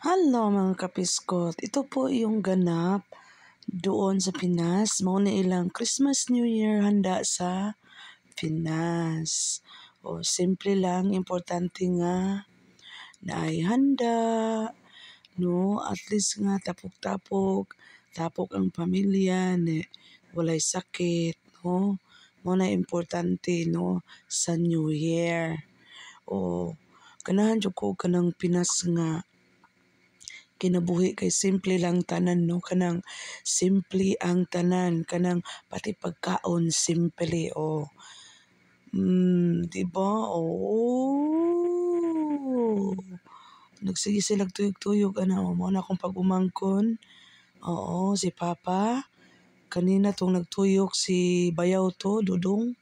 Hello mga kapiskot, ito po yung ganap doon sa Pinas. Mauna ilang Christmas New Year handa sa Pinas. O simple lang, importante nga na ay handa. No, at least nga tapok-tapok, tapok ang pamilya, ne, walay sakit, no. Muna importante, no, sa New Year. O, ganahan jud ko kanang Pinas nga kinabuhi kay simple lang tanan no kanang simple ang tanan kanang pati pagkaon simple o oh. mm, di ba oh nagsige sila tuyog-tuyog ano mo na kung pagumangkon oo si papa kanina tong nagtuyok si bayaw to dudong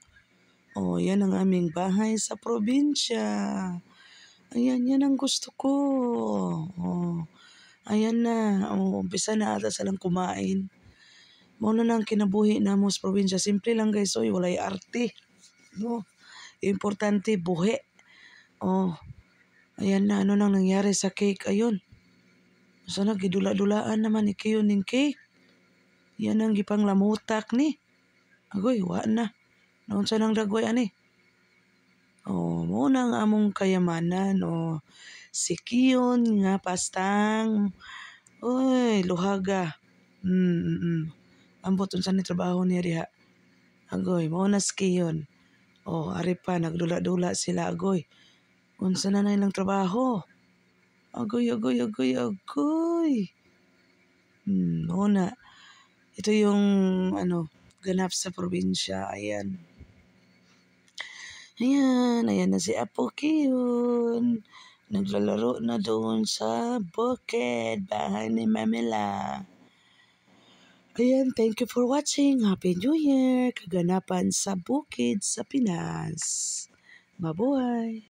oh yan ang aming bahay sa probinsya Ayan, yan ang gusto ko. Oh. Ayan na, o, oh, umpisa na ata silang kumain. Muna na ang kinabuhi na mo sa probinsya. Simple lang guys, oy, walay arte. No? Importante, buhi. O, oh, ayan na, ano nang nangyari sa cake? Ayun. Sana gidula-dulaan naman ni Kiyo ning cake. Yan ang gipang lamutak ni. Agoy, wa na. Naunsa nang dagway ani. O, mo na ang among kayamanan o sikiyon nga pastang oy luhaga. Mm. -mm. mm. Ambot unsa ni trabaho ni diha. Agoy, mo na sikiyon. O, ari pa nagdula-dula sila agoy. Unsa na na ilang trabaho? Agoy, agoy, agoy, agoy. Hmm, una. Ito yung ano, ganap sa probinsya. Ayan. Ayan, ayan na si Apo Kiyon. Naglalaro na doon sa bukid, bahay ni Mamela. Ayan, thank you for watching. Happy New Year! Kaganapan sa bukid sa Pinas. Mabuhay!